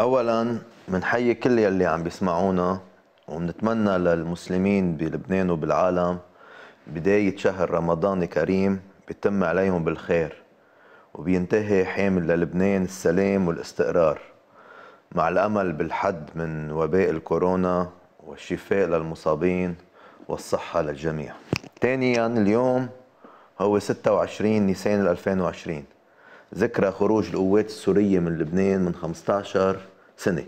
اولا بنحيي كل يلي عم بيسمعونا وبنتمنى للمسلمين بلبنان وبالعالم بداية شهر رمضان كريم بيتم عليهم بالخير وبينتهي حامل للبنان السلام والاستقرار مع الأمل بالحد من وباء الكورونا والشفاء للمصابين والصحة للجميع ثانيا اليوم هو 26 نيسان 2020 ذكرى خروج القوات السورية من لبنان من 15 سنة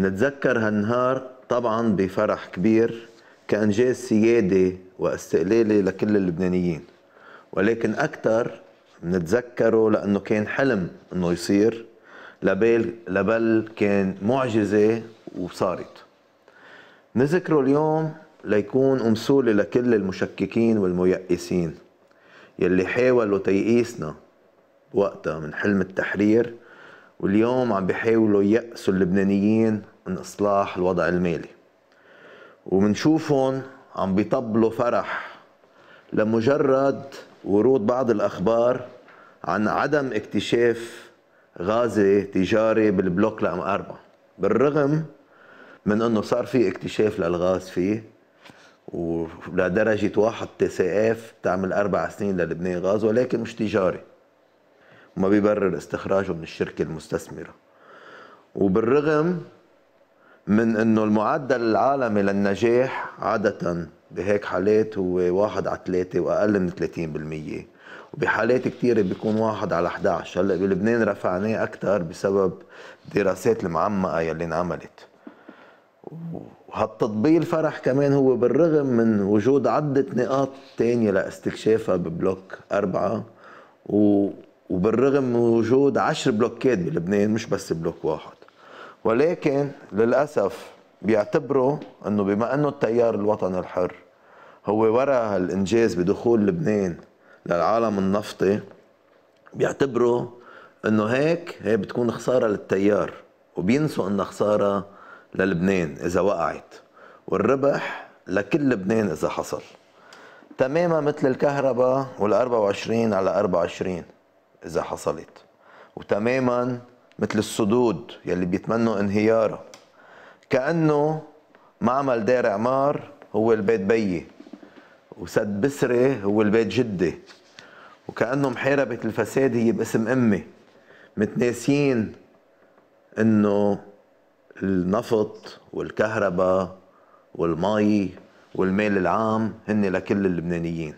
نتذكر هالنهار طبعا بفرح كبير كإنجاز سيادي واستقلالي لكل اللبنانيين ولكن أكثر نتذكره لأنه كان حلم أنه يصير لبل, لبل كان معجزة وصارت نذكره اليوم ليكون أمثولة لكل المشككين والميأسين يلي حاولوا تيئيسنا وقتها من حلم التحرير واليوم عم بيحاولوا يأسوا اللبنانيين من إصلاح الوضع المالي ومنشوفهم عم بيطبلوا فرح لمجرد ورود بعض الأخبار عن عدم اكتشاف غازي تجاري بالبلوك لعم أربعة بالرغم من أنه صار في اكتشاف للغاز فيه ولدرجة واحد تي سي اف تعمل أربع سنين للبنان غاز ولكن مش تجاري وما بيبرر استخراجه من الشركة المستثمرة وبالرغم من انه المعدل العالمي للنجاح عادة بهيك حالات هو واحد على ثلاثة واقل من 30% وبحالات كثيرة بيكون واحد على 11 هلا بلبنان رفعناه أكثر بسبب الدراسات المعمقة يلي انعملت وهالتطبيق الفرح كمان هو بالرغم من وجود عدة نقاط تانية لاستكشافها ببلوك أربعة و وبالرغم من وجود عشر بلوكات بلبنان مش بس بلوك واحد ولكن للأسف بيعتبروا أنه بما أنه التيار الوطني الحر هو وراء الإنجاز بدخول لبنان للعالم النفطي بيعتبروا أنه هيك هي بتكون خسارة للتيار وبينسوا أنها خسارة للبنان إذا وقعت والربح لكل لبنان إذا حصل تماما مثل الكهرباء وال 24 على 24 إذا حصلت وتماما مثل السدود يلي بيتمنوا انهيارها كأنه معمل دار عمار هو البيت بيي وسد بسري هو البيت جدي وكأنه محاربة الفساد هي باسم أمي متناسين إنه النفط والكهرباء والمي والمال العام هن لكل اللبنانيين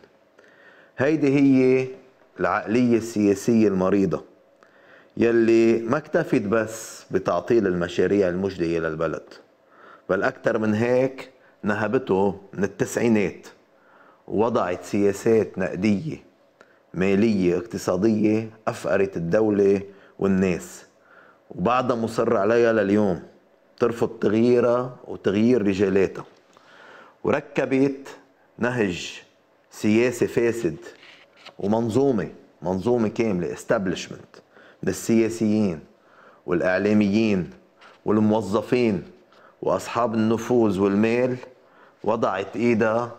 هيدي هي العقلية السياسية المريضة يلي ما اكتفت بس بتعطيل المشاريع المجدية للبلد بل أكثر من هيك نهبته من التسعينات ووضعت سياسات نقدية مالية اقتصادية أفقرت الدولة والناس وبعدها مصر عليها لليوم ترفض تغييرها وتغيير رجالاتها وركبت نهج سياسي فاسد ومنظومه منظومه كامله استبلشمنت من السياسيين والاعلاميين والموظفين واصحاب النفوذ والمال وضعت ايدها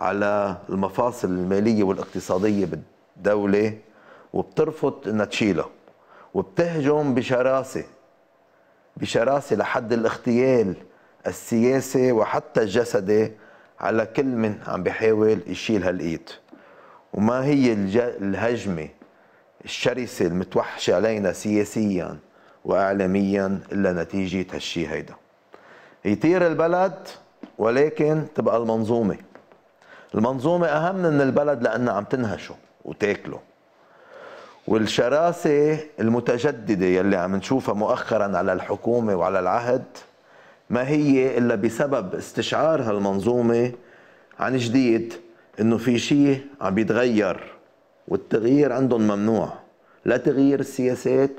على المفاصل الماليه والاقتصاديه بالدوله وبترفض انها تشيلها وبتهجم بشراسه بشراسه لحد الاغتيال السياسي وحتى الجسدي على كل من عم بيحاول يشيل هالايد وما هي الهجمة الشرسة المتوحشة علينا سياسيا وإعلاميا إلا نتيجة هالشي هيدا يطير البلد ولكن تبقى المنظومة المنظومة أهم من البلد لأنها عم تنهشه وتاكله والشراسة المتجددة يلي عم نشوفها مؤخرا على الحكومة وعلى العهد ما هي إلا بسبب استشعار هالمنظومة عن جديد انه في شيء عم بيتغير والتغيير عندهم ممنوع لا تغيير السياسات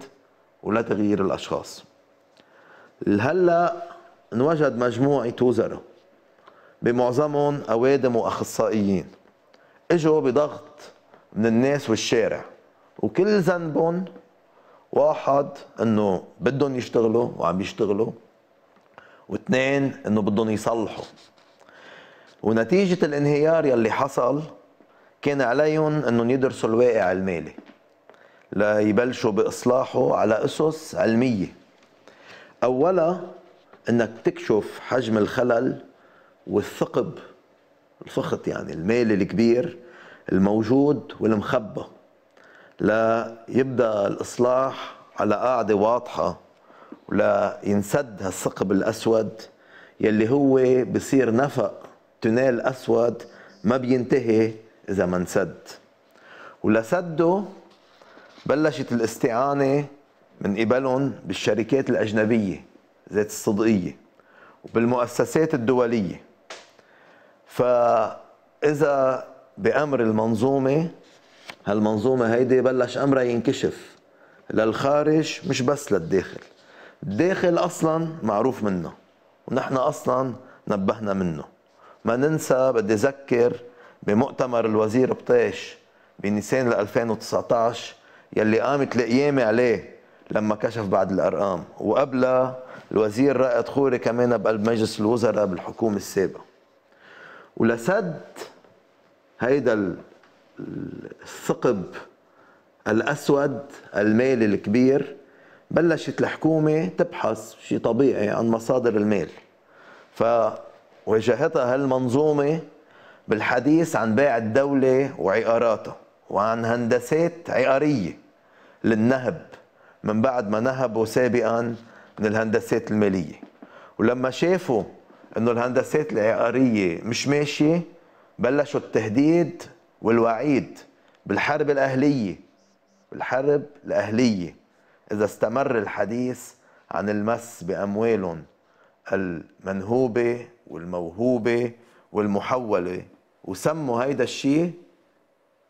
ولا تغيير الاشخاص هلا انوجد مجموعه وزراء بمعظمهم اوادم واخصائيين اجوا بضغط من الناس والشارع وكل ذنبهم واحد انه بدهم يشتغلوا وعم يشتغلوا واثنين انه بدهم يصلحوا ونتيجة الانهيار يلي حصل كان عليهم انهم يدرسوا الواقع المالي ليبلشوا باصلاحه على اسس علميه اولا انك تكشف حجم الخلل والثقب الفخط يعني المالي الكبير الموجود والمخبى ليبدا الاصلاح على قاعده واضحه ولا ينسد هالثقب الاسود يلي هو بصير نفق تنال اسود ما بينتهي إذا ما انسد ولسده بلشت الاستعانة من قبلهم بالشركات الأجنبية ذات الصدقية وبالمؤسسات الدولية فإذا بأمر المنظومة هالمنظومة هيدي بلش أمرها ينكشف للخارج مش بس للداخل الداخل أصلا معروف منه ونحن أصلا نبهنا منه ما ننسى بدي اذكر بمؤتمر الوزير بطيش بنيسان 2019 يلي قامت القيامة عليه لما كشف بعض الأرقام وقبلها الوزير رائد خوري كمان بقلب مجلس الوزراء بالحكومة السابقة ولسد هيدا الثقب الأسود المالي الكبير بلشت الحكومة تبحث شيء طبيعي عن مصادر المال ف واجهتها هالمنظومة بالحديث عن بيع الدولة وعقاراتها وعن هندسات عقارية للنهب من بعد ما نهبوا سابقا من الهندسات المالية ولما شافوا انه الهندسات العقارية مش ماشية بلشوا التهديد والوعيد بالحرب الأهلية بالحرب الأهلية إذا استمر الحديث عن المس بأموالهم المنهوبة والموهوبة والمحولة وسموا هيدا الشيء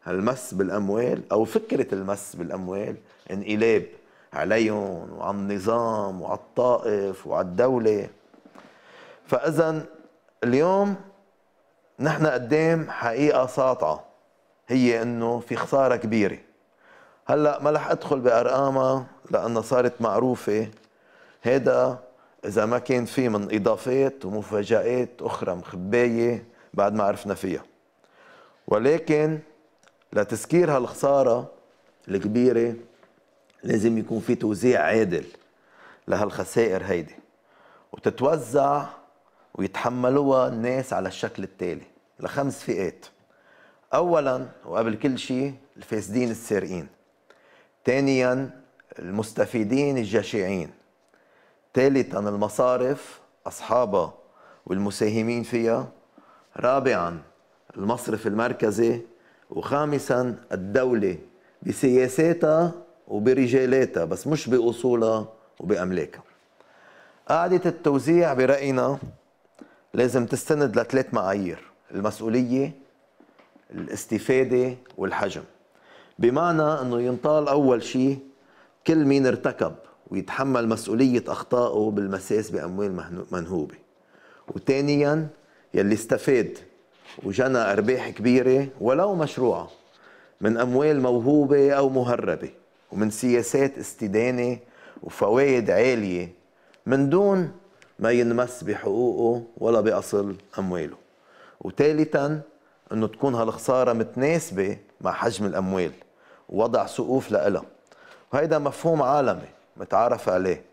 المس بالأموال أو فكرة المس بالأموال انقلاب عليهم وعلى النظام وعلى الطائف وعلى الدولة فإذا اليوم نحن قدام حقيقة ساطعة هي أنه في خسارة كبيرة هلا ما رح أدخل بأرقامها لأنها صارت معروفة هذا إذا ما كان في من إضافات ومفاجآت أخرى مخباية بعد ما عرفنا فيها ولكن لتسكير هالخسارة الكبيرة لازم يكون في توزيع عادل لهالخسائر هيدي وتتوزع ويتحملوها الناس على الشكل التالي لخمس فئات اولا وقبل كل شيء الفاسدين السارقين ثانيا المستفيدين الجشعين ثالثا المصارف أصحابها والمساهمين فيها رابعا المصرف المركزي وخامسا الدولة بسياساتها وبرجالاتها بس مش بأصولها وبأملاكها قاعدة التوزيع برأينا لازم تستند لثلاث معايير المسؤولية الاستفادة والحجم بمعنى أنه ينطال أول شيء كل مين ارتكب ويتحمل مسؤولية أخطائه بالمساس بأموال منهوبة وثانيا يلي استفاد وجنى أرباح كبيرة ولو مشروعة من أموال موهوبة أو مهربة ومن سياسات استدانة وفوائد عالية من دون ما ينمس بحقوقه ولا بأصل أمواله وثالثا أنه تكون هالخسارة متناسبة مع حجم الأموال ووضع سقوف لها وهيدا مفهوم عالمي متعارف عليه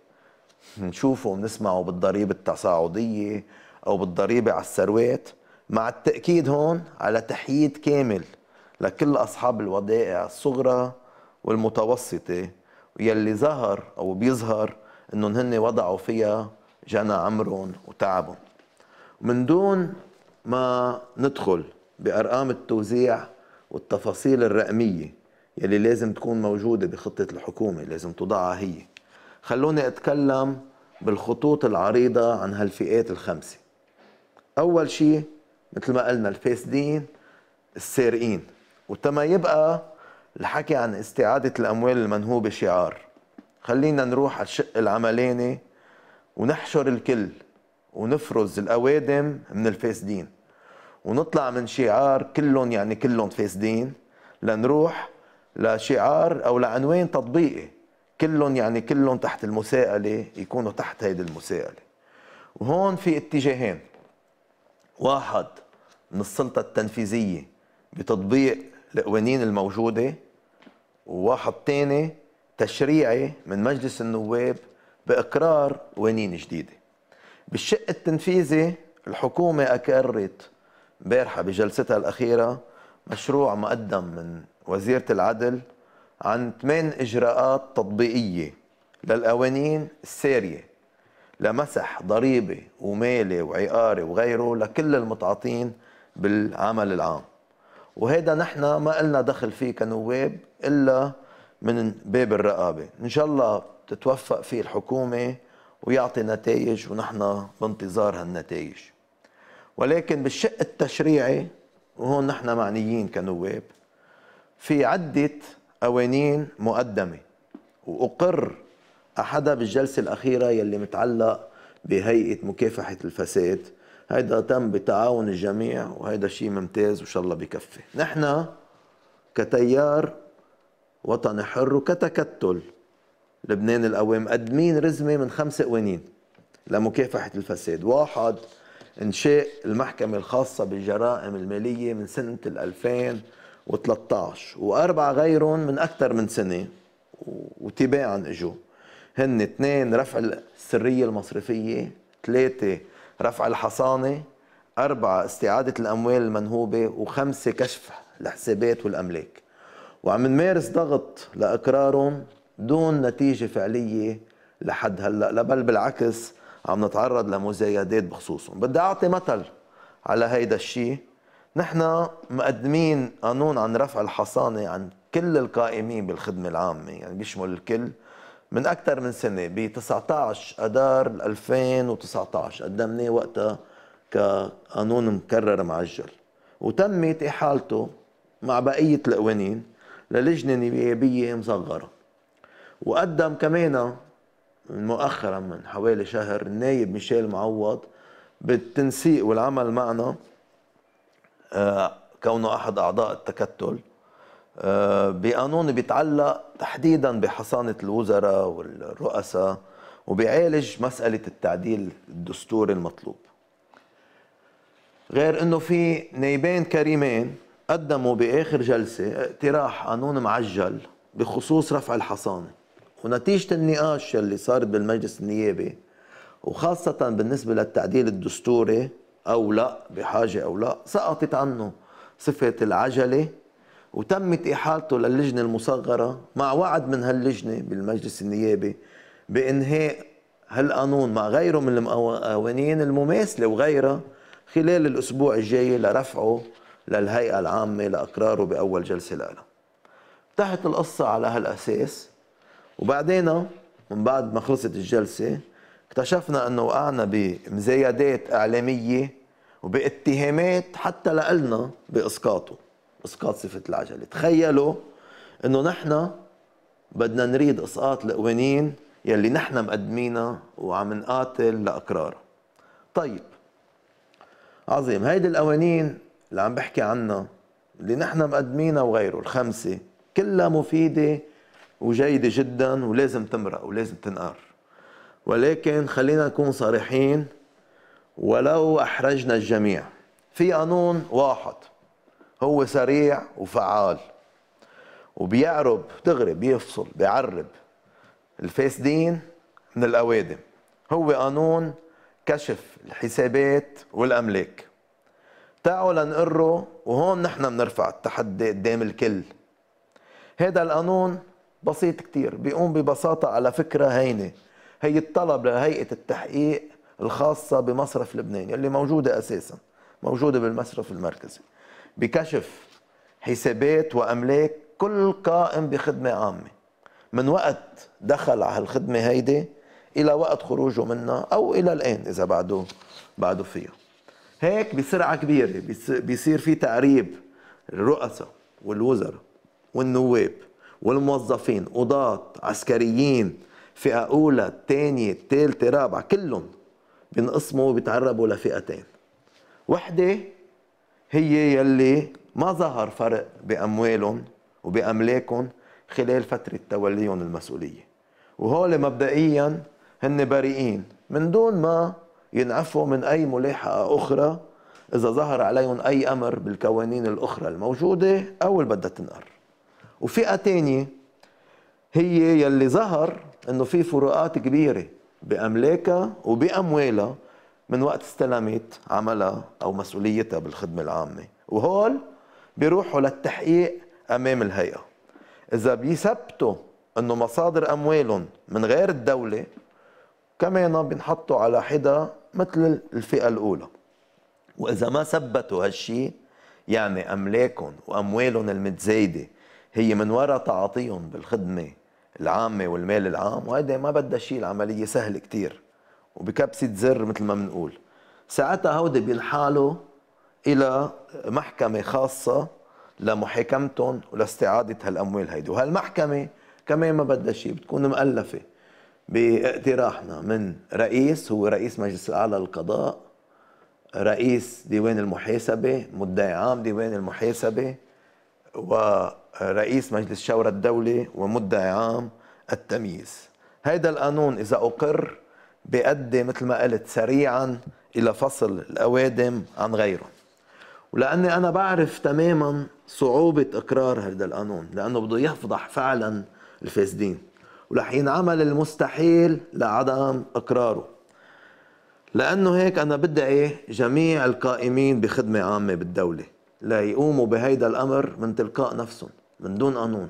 نشوفه ونسمعه بالضريبه التصاعديه او بالضريبه على الثروات مع التاكيد هون على تحييد كامل لكل اصحاب الودائع الصغرى والمتوسطه يلي ظهر او بيظهر انهم هن وضعوا فيها جنى عمرهم وتعبهم من دون ما ندخل بارقام التوزيع والتفاصيل الرقميه يلي لازم تكون موجوده بخطه الحكومه لازم تضعها هي خلوني أتكلم بالخطوط العريضة عن هالفئات الخمسة أول شيء مثل ما قلنا الفاسدين السارقين وتما يبقى الحكي عن استعادة الأموال المنهوبة شعار خلينا نروح على الشق العملاني ونحشر الكل ونفرز الأوادم من الفاسدين ونطلع من شعار كلهم يعني كلهم فاسدين لنروح لشعار أو لعنوان تطبيقي كلهم يعني كلهم تحت المساءله يكونوا تحت هيدي المساءله وهون في اتجاهين واحد من السلطه التنفيذيه بتطبيق القوانين الموجوده وواحد تاني تشريعي من مجلس النواب باقرار قوانين جديده بالشق التنفيذي الحكومه أكرت بارحة بجلستها الاخيره مشروع مقدم من وزيره العدل عن ثمان إجراءات تطبيقية للقوانين السارية لمسح ضريبة ومالي وعقاري وغيره لكل المتعاطين بالعمل العام وهذا نحن ما قلنا دخل فيه كنواب إلا من باب الرقابة إن شاء الله تتوفق فيه الحكومة ويعطي نتائج ونحن بانتظار هالنتائج ولكن بالشق التشريعي وهون نحن معنيين كنواب في عدة قوانين مقدمه واقر احدها بالجلسه الاخيره يلي متعلق بهيئه مكافحه الفساد هيدا تم بتعاون الجميع وهيدا شيء ممتاز وان شاء الله بكفي نحن كتيار وطني حر وكتكتل لبنان القوام قدمين رزمه من خمس قوانين لمكافحه الفساد واحد انشاء المحكمه الخاصه بالجرائم الماليه من سنه 2000 و13 واربعه غيرهم من اكثر من سنه وتباعا اجوا هن اثنين رفع السريه المصرفيه ثلاثه رفع الحصانه أربعة استعادة الأموال المنهوبة وخمسة كشف الحسابات والأملاك وعم نمارس ضغط لإقرارهم دون نتيجة فعلية لحد هلأ لا بل بالعكس عم نتعرض لمزايدات بخصوصهم بدي أعطي مثل على هيدا الشيء نحن مقدمين قانون عن رفع الحصانة عن كل القائمين بالخدمة العامة يعني بيشمل الكل من أكثر من سنة ب 19 أدار 2019 قدمناه وقتها كقانون مكرر معجل وتمت إحالته مع بقية القوانين للجنة نيابية مصغرة وقدم كمان مؤخرا من حوالي شهر النايب ميشيل معوض بالتنسيق والعمل معنا آه، كونه أحد أعضاء التكتل آه، بقانون بيتعلق تحديدا بحصانة الوزراء والرؤساء وبيعالج مسألة التعديل الدستوري المطلوب غير انه في نيبين كريمين قدموا باخر جلسه اقتراح قانون معجل بخصوص رفع الحصانه ونتيجه النقاش اللي صارت بالمجلس النيابي وخاصه بالنسبه للتعديل الدستوري أو لا بحاجة أو لا سقطت عنه صفة العجلة وتمت إحالته للجنة المصغرة مع وعد من هاللجنة بالمجلس النيابي بإنهاء هالقانون مع غيره من القوانين المماثلة وغيرها خلال الأسبوع الجاي لرفعه للهيئة العامة لأقراره بأول جلسة لها انتهت القصة على هالأساس وبعدين من بعد ما خلصت الجلسة اكتشفنا انه وقعنا بمزايدات اعلاميه وباتهامات حتى لنا باسقاطه اسقاط صفه العجله تخيلوا انه نحن بدنا نريد اسقاط القوانين يلي نحن مقدمينها وعم نقاتل لاقرارها طيب عظيم هيدي القوانين اللي عم بحكي عنها اللي نحن مقدمينها وغيره الخمسه كلها مفيده وجيده جدا ولازم تمرق ولازم تنقر ولكن خلينا نكون صريحين ولو احرجنا الجميع في قانون واحد هو سريع وفعال وبيعرب دغري بيفصل بيعرب الفاسدين من الاوادم هو قانون كشف الحسابات والاملاك تعالوا لنقره وهون نحن بنرفع التحدي قدام الكل هذا القانون بسيط كتير بيقوم ببساطة على فكرة هينة هي الطلب لهيئة التحقيق الخاصة بمصرف لبنان اللي موجودة أساسا موجودة بالمصرف المركزي بكشف حسابات وأملاك كل قائم بخدمة عامة من وقت دخل على هالخدمة هيدي إلى وقت خروجه منها أو إلى الآن إذا بعده بعده فيها هيك بسرعة كبيرة بيصير في تعريب الرؤساء والوزراء والنواب والموظفين قضاة عسكريين فئة أولى تانية ثالثة رابعة كلهم بينقسموا بيتعربوا لفئتين وحدة هي يلي ما ظهر فرق بأموالهم وبأملاكهم خلال فترة توليهم المسؤولية وهول مبدئيا هن بريئين من دون ما ينعفوا من أي ملاحقة أخرى إذا ظهر عليهم أي أمر بالقوانين الأخرى الموجودة أو اللي بدها تنقر وفئة تانية هي يلي ظهر انه في فروقات كبيره باملاكها وباموالها من وقت استلمت عملها او مسؤوليتها بالخدمه العامه وهول بيروحوا للتحقيق امام الهيئه اذا بيثبتوا انه مصادر اموالهم من غير الدوله كمان بينحطوا على حدا مثل الفئه الاولى واذا ما ثبتوا هالشيء يعني املاكهم واموالهم المتزايده هي من وراء تعاطيهم بالخدمه العامة والمال العام وهيدي ما بدها شيء العملية سهلة كتير وبكبسة زر مثل ما بنقول ساعتها هودي بينحالوا إلى محكمة خاصة لمحاكمتهم ولاستعادة هالأموال هيدي وهالمحكمة كمان ما بدها شيء بتكون مؤلفة باقتراحنا من رئيس هو رئيس مجلس الأعلى للقضاء رئيس ديوان المحاسبة مدعي عام ديوان المحاسبة و رئيس مجلس الشورى الدولي ومدعي عام التمييز هذا القانون إذا أقر بيؤدي مثل ما قلت سريعا إلى فصل الأوادم عن غيره ولأني أنا بعرف تماما صعوبة إقرار هذا القانون لأنه بده يفضح فعلا الفاسدين ورح ينعمل المستحيل لعدم إقراره لأنه هيك أنا بدعي جميع القائمين بخدمة عامة بالدولة ليقوموا بهيدا الأمر من تلقاء نفسهم من دون قانون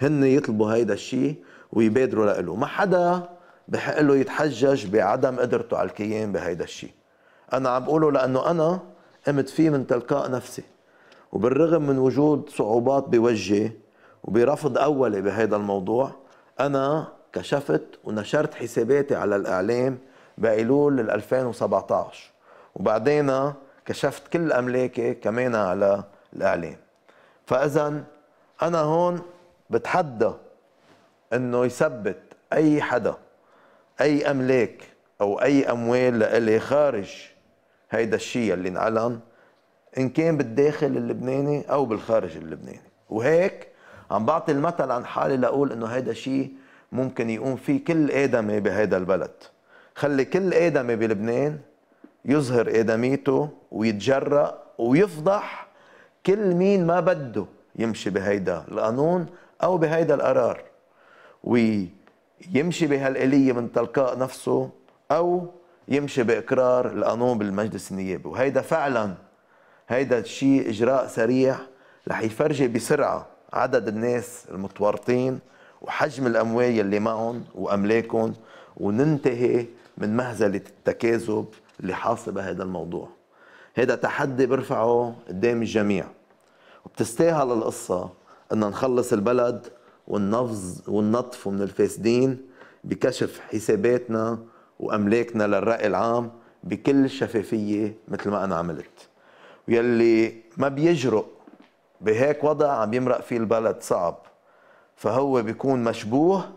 هن يطلبوا هيدا الشيء ويبادروا لإله ما حدا بحق له يتحجج بعدم قدرته على الكيان بهيدا الشيء انا عم بقوله لانه انا قمت فيه من تلقاء نفسي وبالرغم من وجود صعوبات بوجهي وبرفض اولي بهيدا الموضوع انا كشفت ونشرت حساباتي على الاعلام بايلول 2017 وبعدين كشفت كل املاكي كمان على الاعلام فاذا انا هون بتحدى انه يثبت اي حدا اي املاك او اي اموال لإلي خارج هيدا الشيء اللي انعلن ان كان بالداخل اللبناني او بالخارج اللبناني وهيك عم بعطي المثل عن حالي لاقول انه هيدا الشيء ممكن يقوم فيه كل ادمي بهيدا البلد خلي كل ادمي بلبنان يظهر ادميته ويتجرأ ويفضح كل مين ما بده يمشي بهيدا القانون او بهيدا القرار ويمشي بهالاليه من تلقاء نفسه او يمشي باقرار القانون بالمجلس النيابي وهيدا فعلا هيدا الشيء اجراء سريع رح يفرجي بسرعه عدد الناس المتورطين وحجم الاموال اللي معهم واملاكهم وننتهي من مهزله التكاذب اللي حاصبة هذا الموضوع هذا تحدي برفعه قدام الجميع وبتستاهل القصه ان نخلص البلد والنفظ والنطف من الفاسدين بكشف حساباتنا واملاكنا للراي العام بكل شفافيه مثل ما انا عملت ويلي ما بيجرؤ بهيك وضع عم يمرق فيه البلد صعب فهو بيكون مشبوه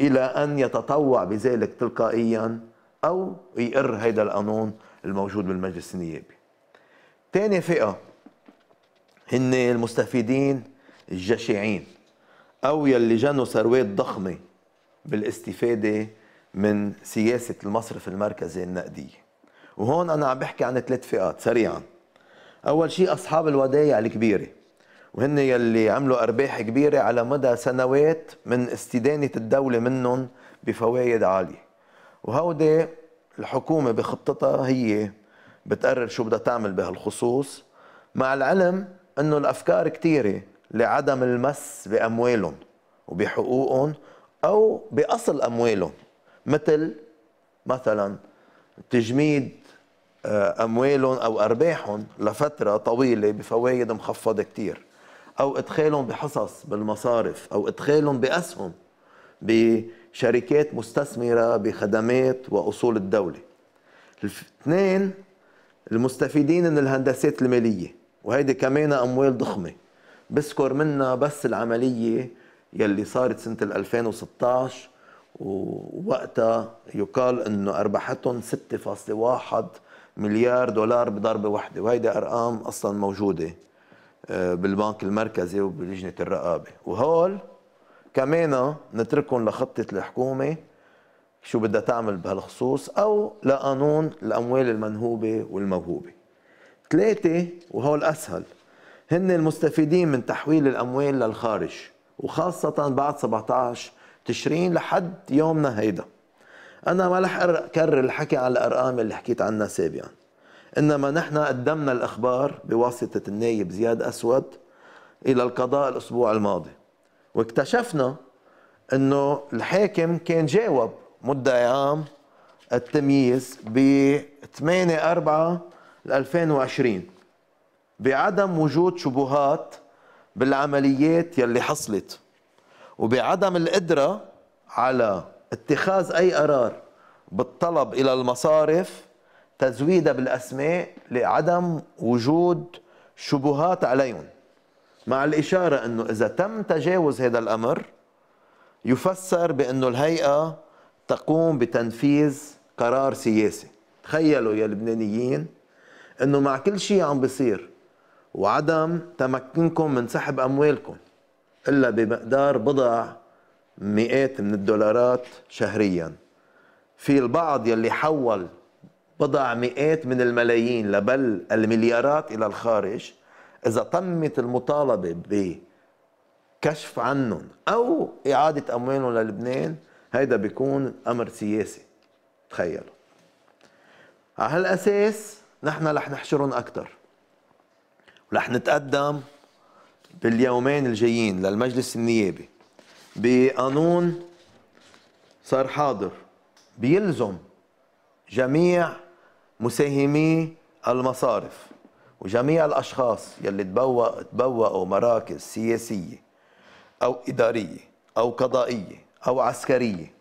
الى ان يتطوع بذلك تلقائيا او يقر هيدا القانون الموجود بالمجلس النيابي. تاني فئه هن المستفيدين الجشعين او يلي جنوا ثروات ضخمه بالاستفاده من سياسه المصرف المركزي النقديه وهون انا عم بحكي عن ثلاث فئات سريعا اول شيء اصحاب الودايع الكبيره وهن يلي عملوا ارباح كبيره على مدى سنوات من استدانه الدوله منهم بفوائد عاليه وهودي الحكومه بخطتها هي بتقرر شو بدها تعمل بهالخصوص مع العلم انه الافكار كثيره لعدم المس باموالهم وبحقوقهم او باصل اموالهم مثل مثلا تجميد آه، اموالهم او ارباحهم لفتره طويله بفوائد مخفضه كثير او ادخالهم بحصص بالمصارف او ادخالهم باسهم بشركات مستثمره بخدمات واصول الدوله الاثنين المستفيدين من الهندسات الماليه وهيدي كمان اموال ضخمه بذكر منها بس العمليه يلي صارت سنه 2016 ووقتها يقال انه ارباحتهم 6.1 مليار دولار بضربه واحده وهيدي ارقام اصلا موجوده آه، بالبنك المركزي وبلجنه الرقابه وهول كمان نتركهم لخطه الحكومه شو بدها تعمل بهالخصوص او لقانون الاموال المنهوبه والموهوبه ثلاثة وهو الأسهل هن المستفيدين من تحويل الأموال للخارج وخاصة بعد 17 تشرين لحد يومنا هيدا أنا ما رح أكرر الحكي عن الأرقام اللي حكيت عنها سابقا إنما نحن قدمنا الأخبار بواسطة النايب زياد أسود إلى القضاء الأسبوع الماضي واكتشفنا إنه الحاكم كان جاوب مدعي عام التمييز ب 8 4 2020 بعدم وجود شبهات بالعمليات يلي حصلت وبعدم القدرة على اتخاذ أي قرار بالطلب إلى المصارف تزويدها بالأسماء لعدم وجود شبهات عليهم مع الإشارة أنه إذا تم تجاوز هذا الأمر يفسر بأنه الهيئة تقوم بتنفيذ قرار سياسي تخيلوا يا لبنانيين انه مع كل شيء عم بيصير وعدم تمكنكم من سحب اموالكم الا بمقدار بضع مئات من الدولارات شهريا في البعض يلي حول بضع مئات من الملايين لبل المليارات الى الخارج اذا تمت المطالبه بكشف عنهم او اعاده اموالهم للبنان هيدا بيكون امر سياسي تخيلوا على هالاساس نحن رح نحشرهم اكثر ورح نتقدم باليومين الجايين للمجلس النيابي بقانون صار حاضر بيلزم جميع مساهمي المصارف وجميع الاشخاص يلي تبوأ تبوأوا مراكز سياسيه او اداريه او قضائيه او عسكريه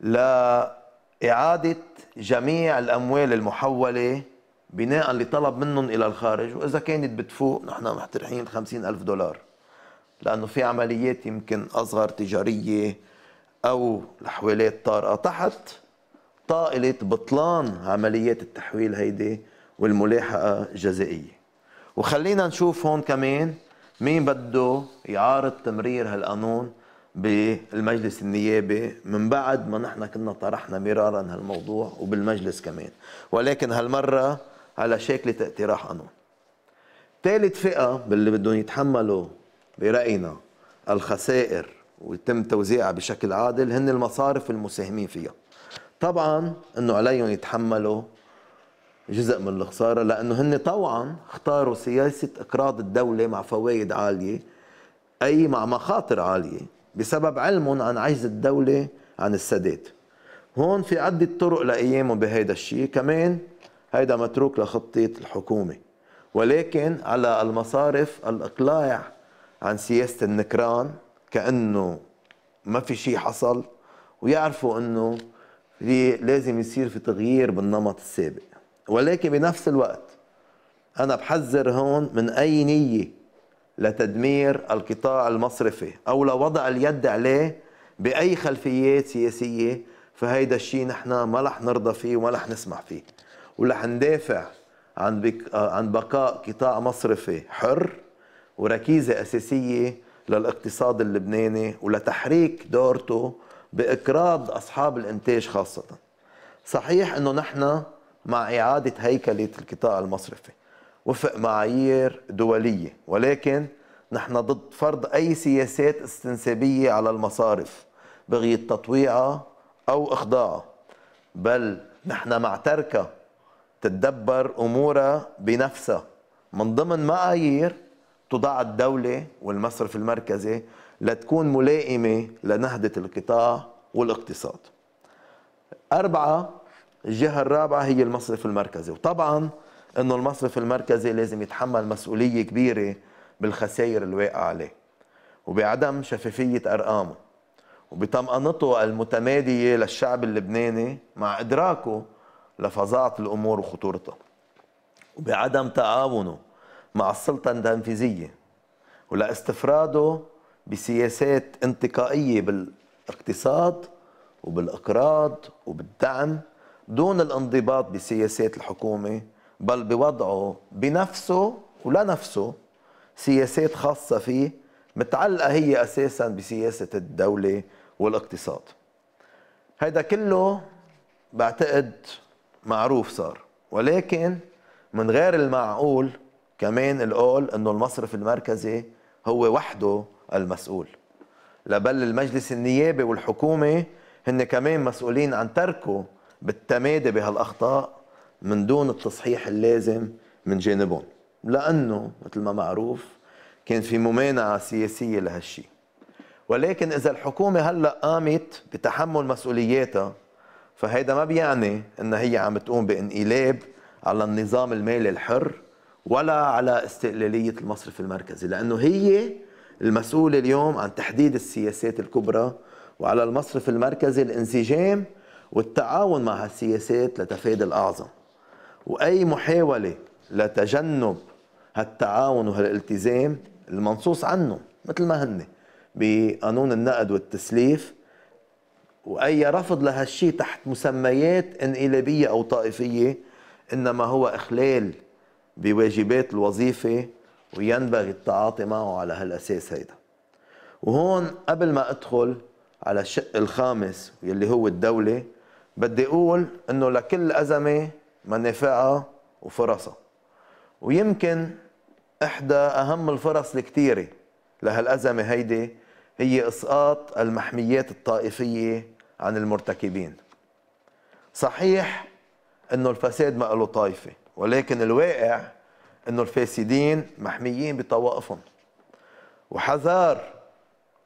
لاعاده جميع الاموال المحوله بناء لطلب منهم الى الخارج واذا كانت بتفوق نحن محترحين 50 الف دولار لانه في عمليات يمكن اصغر تجاريه او الحوالات طارئه تحت طائله بطلان عمليات التحويل هيدي والملاحقه الجزائيه وخلينا نشوف هون كمان مين بده يعارض تمرير هالقانون بالمجلس النيابي من بعد ما نحن كنا طرحنا مرارا هالموضوع وبالمجلس كمان ولكن هالمره على شكل اقتراح قانون ثالث فئة باللي بدهم يتحملوا برأينا الخسائر ويتم توزيعها بشكل عادل هن المصارف المساهمين فيها طبعا انه عليهم يتحملوا جزء من الخسارة لأنه هن طوعا اختاروا سياسة إقراض الدولة مع فوائد عالية أي مع مخاطر عالية بسبب علمهم عن عجز الدولة عن السداد هون في عدة طرق لقيامهم بهيدا الشيء كمان هيدا متروك لخطة الحكومة ولكن على المصارف الإقلاع عن سياسة النكران كأنه ما في شيء حصل ويعرفوا أنه لازم يصير في تغيير بالنمط السابق ولكن بنفس الوقت أنا بحذر هون من أي نية لتدمير القطاع المصرفي أو لوضع اليد عليه بأي خلفيات سياسية فهيدا الشيء نحن ما رح نرضى فيه وما رح نسمح فيه ولح حندافع عن بك عن بقاء قطاع مصرفي حر وركيزه اساسيه للاقتصاد اللبناني ولتحريك دورته باقراض اصحاب الانتاج خاصه. صحيح انه نحن مع اعاده هيكله القطاع المصرفي وفق معايير دوليه ولكن نحن ضد فرض اي سياسات استنسابيه على المصارف بغيه تطويعها او اخضاعها بل نحن مع تركها تتدبر امورها بنفسها من ضمن معايير تضع الدوله والمصرف المركزي لتكون ملائمه لنهضه القطاع والاقتصاد. اربعه الجهه الرابعه هي المصرف المركزي وطبعا انه المصرف المركزي لازم يتحمل مسؤوليه كبيره بالخسائر الواقع عليه وبعدم شفافيه ارقامه وبطمأنته المتمادية للشعب اللبناني مع إدراكه لفظاعة الأمور وخطورتها وبعدم تعاونه مع السلطة التنفيذية ولاستفراده بسياسات انتقائية بالاقتصاد وبالإقراض وبالدعم دون الانضباط بسياسات الحكومة بل بوضعه بنفسه ولنفسه سياسات خاصة فيه متعلقة هي أساسا بسياسة الدولة والاقتصاد هيدا كله بعتقد معروف صار ولكن من غير المعقول كمان القول انه المصرف المركزي هو وحده المسؤول لبل المجلس النيابي والحكومه هن كمان مسؤولين عن تركه بالتمادي بهالاخطاء من دون التصحيح اللازم من جانبهم لانه مثل ما معروف كان في ممانعه سياسيه لهالشيء ولكن اذا الحكومه هلا قامت بتحمل مسؤولياتها فهيدا ما بيعني ان هي عم تقوم بانقلاب على النظام المالي الحر ولا على استقلاليه المصرف المركزي لانه هي المسؤوله اليوم عن تحديد السياسات الكبرى وعلى المصرف المركزي الانسجام والتعاون مع هالسياسات لتفادي الاعظم واي محاوله لتجنب هالتعاون وهالالتزام المنصوص عنه مثل ما هن بقانون النقد والتسليف واي رفض لهالشيء تحت مسميات انقلابيه او طائفيه انما هو اخلال بواجبات الوظيفه وينبغي التعاطي معه على هالاساس هيدا وهون قبل ما ادخل على الشق الخامس يلي هو الدوله بدي اقول انه لكل ازمه منافعها وفرصها ويمكن احدى اهم الفرص الكتيره لهالازمه هيدي هي اسقاط المحميات الطائفيه عن المرتكبين صحيح انه الفساد ما له طائفه ولكن الواقع انه الفاسدين محميين بطوائفهم وحذار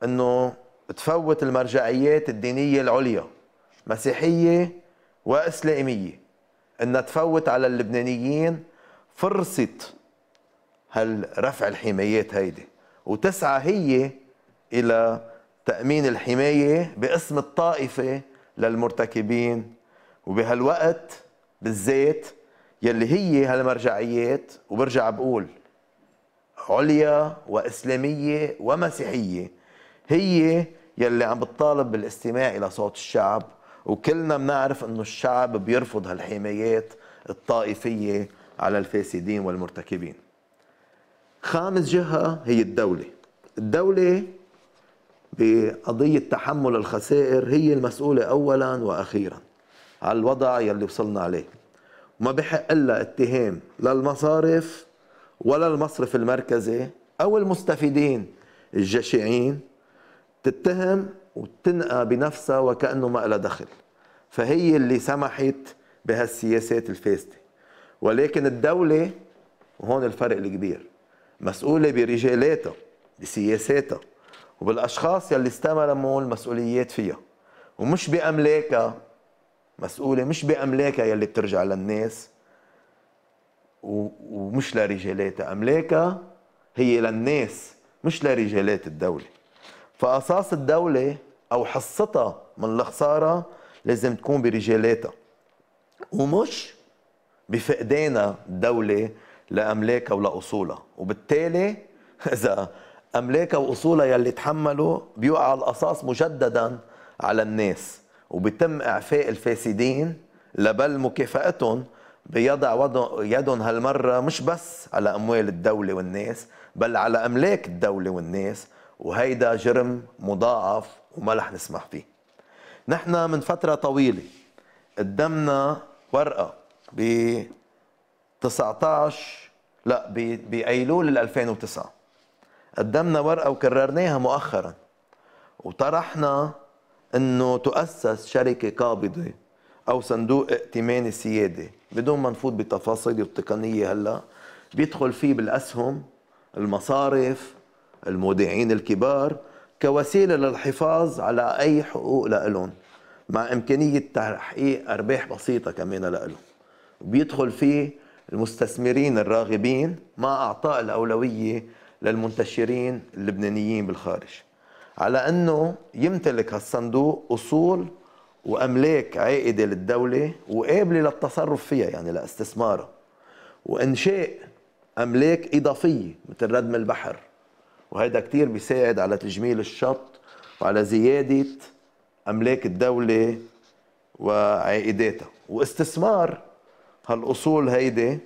انه تفوت المرجعيات الدينيه العليا مسيحيه واسلاميه انها تفوت على اللبنانيين فرصه هالرفع الحمايات هيدي وتسعى هي الى تأمين الحماية باسم الطائفة للمرتكبين وبهالوقت بالذات يلي هي هالمرجعيات وبرجع بقول عليا وإسلامية ومسيحية هي يلي عم بتطالب بالاستماع إلى صوت الشعب وكلنا بنعرف انه الشعب بيرفض هالحمايات الطائفية على الفاسدين والمرتكبين خامس جهة هي الدولة الدولة بقضية تحمل الخسائر هي المسؤولة أولا وأخيرا على الوضع يلي وصلنا عليه وما بحق إلا اتهام لا المصارف ولا المصرف المركزي أو المستفيدين الجشعين تتهم وتنقى بنفسها وكأنه ما لها دخل فهي اللي سمحت بهالسياسات الفاسدة ولكن الدولة وهون الفرق الكبير مسؤولة برجالاتها بسياساتها وبالاشخاص يلي استلموا المسؤوليات فيها ومش باملاكها مسؤوله مش باملاكها يلي بترجع للناس ومش لرجالاتها املاكها هي للناس مش لرجالات الدوله فقصاص الدوله او حصتها من الخساره لازم تكون برجالاتها ومش بفقدانها الدوله لاملاكها ولاصولها وبالتالي اذا املاكها واصولها يلي تحملوا بيوقع القصاص مجددا على الناس وبتم اعفاء الفاسدين لبل مكافاتهم بيضع يدهم هالمره مش بس على اموال الدوله والناس بل على املاك الدوله والناس وهيدا جرم مضاعف وما رح نسمح فيه نحن من فتره طويله قدمنا ورقه ب 19 لا بايلول 2009 قدمنا ورقه وكررناها مؤخرا وطرحنا انه تؤسس شركه قابضه او صندوق ائتمان سيادي بدون ما نفوت بالتفاصيل التقنيه هلا بيدخل فيه بالاسهم المصارف المودعين الكبار كوسيله للحفاظ على اي حقوق لهم مع امكانيه تحقيق ارباح بسيطه كمان لهم بيدخل فيه المستثمرين الراغبين مع اعطاء الاولويه للمنتشرين اللبنانيين بالخارج على انه يمتلك هالصندوق اصول واملاك عائده للدوله وقابله للتصرف فيها يعني لاستثمارها وانشاء املاك اضافيه مثل ردم البحر وهذا كثير بيساعد على تجميل الشط وعلى زياده املاك الدوله وعائداتها واستثمار هالاصول هيدي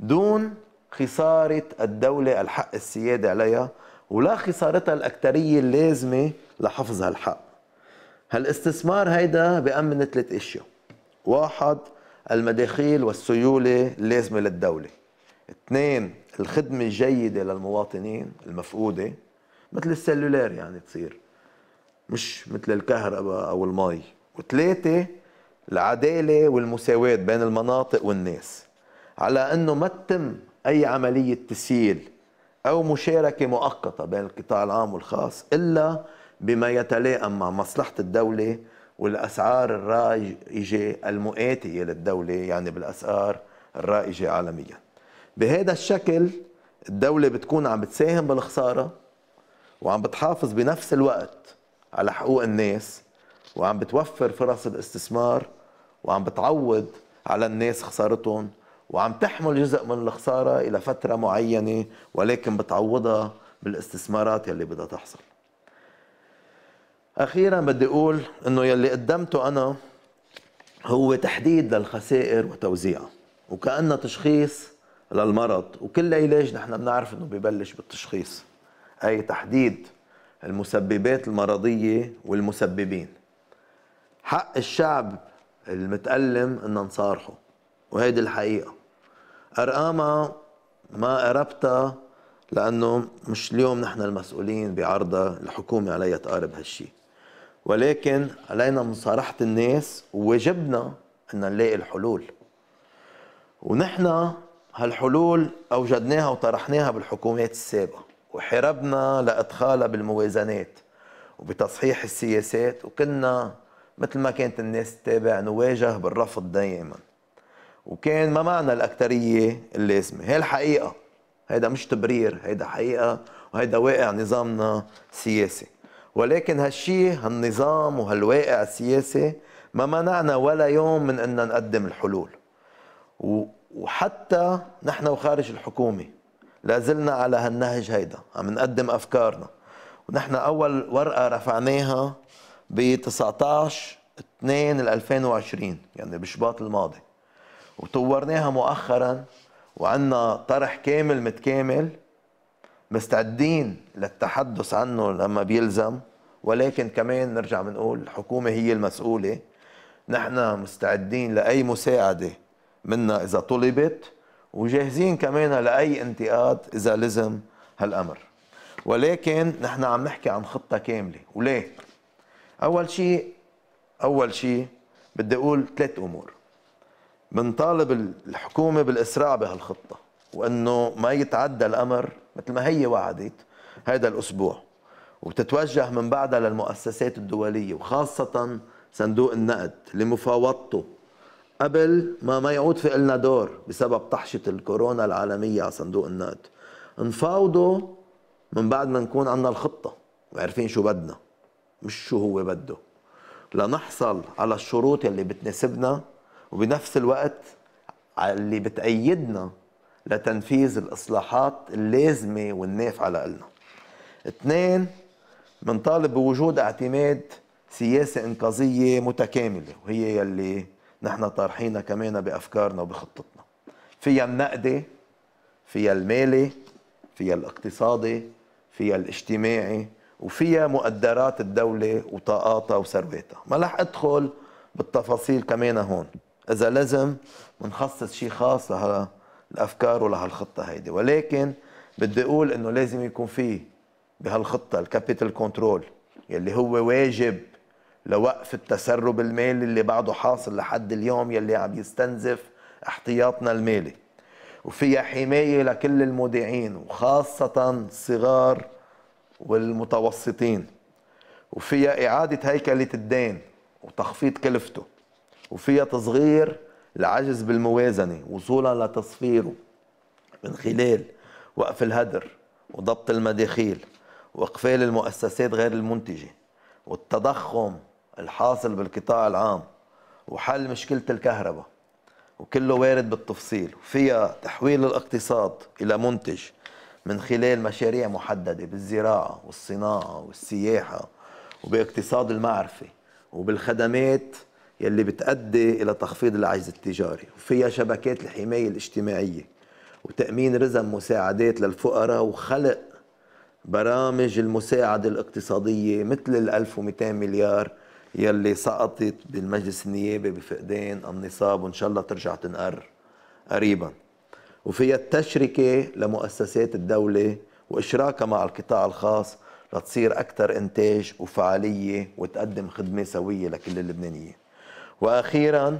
دون خسارة الدولة الحق السيادة عليها ولا خسارتها الأكترية اللازمة لحفظ هالحق هالاستثمار هيدا بأمن ثلاث أشياء واحد المداخيل والسيولة اللازمة للدولة اثنين الخدمة الجيدة للمواطنين المفقودة مثل السلولار يعني تصير مش مثل الكهرباء أو المي وثلاثة العدالة والمساواة بين المناطق والناس على أنه ما تتم أي عملية تسييل أو مشاركة مؤقتة بين القطاع العام والخاص إلا بما يتلائم مع مصلحة الدولة والأسعار الرائجة المؤاتية للدولة يعني بالأسعار الرائجة عالميا بهذا الشكل الدولة بتكون عم بتساهم بالخسارة وعم بتحافظ بنفس الوقت على حقوق الناس وعم بتوفر فرص الاستثمار وعم بتعوض على الناس خسارتهم وعم تحمل جزء من الخسارة إلى فترة معينة ولكن بتعوضها بالاستثمارات يلي بدها تحصل أخيرا بدي أقول أنه يلي قدمته أنا هو تحديد للخسائر وتوزيعها وكأنه تشخيص للمرض وكل علاج نحن بنعرف أنه ببلش بالتشخيص أي تحديد المسببات المرضية والمسببين حق الشعب المتألم أن نصارحه وهيدي الحقيقة ارقامها ما قربتها لانه مش اليوم نحن المسؤولين بعرضها الحكومه عليها تقارب هالشيء ولكن علينا مصارحه الناس وواجبنا ان نلاقي الحلول ونحن هالحلول اوجدناها وطرحناها بالحكومات السابقه وحاربنا لادخالها بالموازنات وبتصحيح السياسات وكنا مثل ما كانت الناس تتابع نواجه بالرفض دائما وكان ما معنا الأكترية اللازمة هي الحقيقة هيدا مش تبرير هيدا حقيقة وهيدا واقع نظامنا السياسي ولكن هالشي هالنظام وهالواقع السياسي ما منعنا ولا يوم من أن نقدم الحلول وحتى نحن وخارج الحكومة لازلنا على هالنهج هيدا عم نقدم أفكارنا ونحن أول ورقة رفعناها ب 19 2 2020 يعني بشباط الماضي وطورناها مؤخرا وعندنا طرح كامل متكامل مستعدين للتحدث عنه لما بيلزم ولكن كمان نرجع بنقول الحكومة هي المسؤولة نحن مستعدين لأي مساعدة منا إذا طلبت وجاهزين كمان لأي انتقاد إذا لزم هالأمر ولكن نحن عم نحكي عن خطة كاملة وليه؟ أول شيء أول شيء بدي أقول ثلاث أمور بنطالب الحكومة بالإسراع بهالخطة وأنه ما يتعدى الأمر مثل ما هي وعدت هذا الأسبوع وتتوجه من بعدها للمؤسسات الدولية وخاصة صندوق النقد لمفاوضته قبل ما ما يعود في إلنا دور بسبب طحشة الكورونا العالمية على صندوق النقد نفاوضه من بعد ما نكون عنا الخطة وعارفين شو بدنا مش شو هو بده لنحصل على الشروط اللي بتناسبنا وبنفس الوقت اللي بتأيدنا لتنفيذ الإصلاحات اللازمة والنافعة لنا اثنين بنطالب بوجود اعتماد سياسة إنقاذية متكاملة وهي يلي نحن طارحينها كمان بأفكارنا وبخطتنا فيها النقدي فيها المالي فيها الاقتصادي فيها الاجتماعي وفيها مقدرات الدولة وطاقاتها وثرواتها ما لح أدخل بالتفاصيل كمان هون اذا لزم بنخصص شيء خاص لهالافكار ولهالخطه هيدي ولكن بدي اقول انه لازم يكون في بهالخطه الكابيتال كنترول يلي هو واجب لوقف التسرب المالي اللي بعده حاصل لحد اليوم يلي عم يستنزف احتياطنا المالي وفيها حمايه لكل المودعين وخاصه الصغار والمتوسطين وفيها اعاده هيكله الدين وتخفيض كلفته وفيها تصغير العجز بالموازنة وصولا لتصفيره من خلال وقف الهدر وضبط المداخيل واقفال المؤسسات غير المنتجه والتضخم الحاصل بالقطاع العام وحل مشكله الكهرباء وكله وارد بالتفصيل وفيها تحويل الاقتصاد الى منتج من خلال مشاريع محدده بالزراعه والصناعه والسياحه وباقتصاد المعرفه وبالخدمات يلي بتأدي إلى تخفيض العجز التجاري وفيها شبكات الحماية الاجتماعية وتأمين رزم مساعدات للفقراء وخلق برامج المساعدة الاقتصادية مثل ال 1200 مليار يلي سقطت بالمجلس النيابي بفقدان النصاب وإن شاء الله ترجع تنقر قريبا وفيها التشركة لمؤسسات الدولة وإشراكها مع القطاع الخاص لتصير أكثر إنتاج وفعالية وتقدم خدمة سوية لكل اللبنانيين واخيرا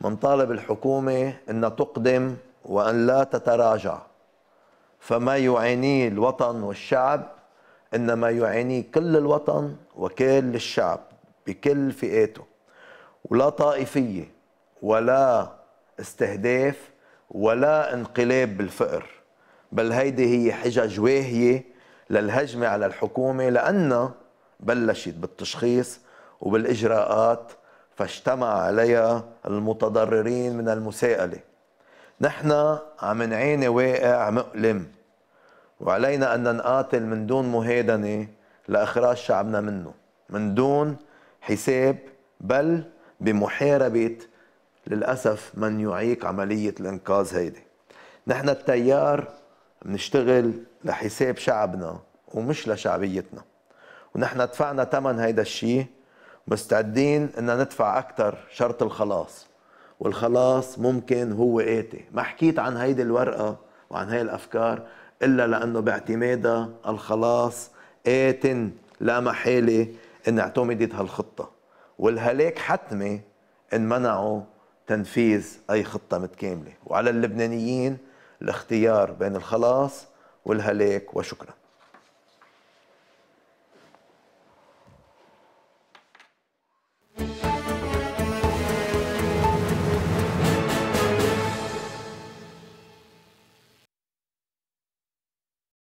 منطالب الحكومه ان تقدم وان لا تتراجع فما يعانيه الوطن والشعب انما يعانيه كل الوطن وكل الشعب بكل فئاته ولا طائفيه ولا استهداف ولا انقلاب بالفقر بل هيدي هي حجج واهيه للهجمه على الحكومه لانها بلشت بالتشخيص وبالاجراءات فاجتمع عليها المتضررين من المساءله نحن عم نعاني واقع مؤلم وعلينا ان نقاتل من دون مهادنه لاخراج شعبنا منه من دون حساب بل بمحاربه للاسف من يعيق عمليه الانقاذ هيدي نحن التيار بنشتغل لحساب شعبنا ومش لشعبيتنا ونحن دفعنا ثمن هيدا الشيء مستعدين ان ندفع اكثر شرط الخلاص والخلاص ممكن هو اتي ما حكيت عن هيدي الورقه وعن هاي الافكار الا لانه باعتمادها الخلاص ات لا محاله ان اعتمدت هالخطه والهلاك حتمي ان منعوا تنفيذ اي خطه متكامله وعلى اللبنانيين الاختيار بين الخلاص والهلاك وشكرا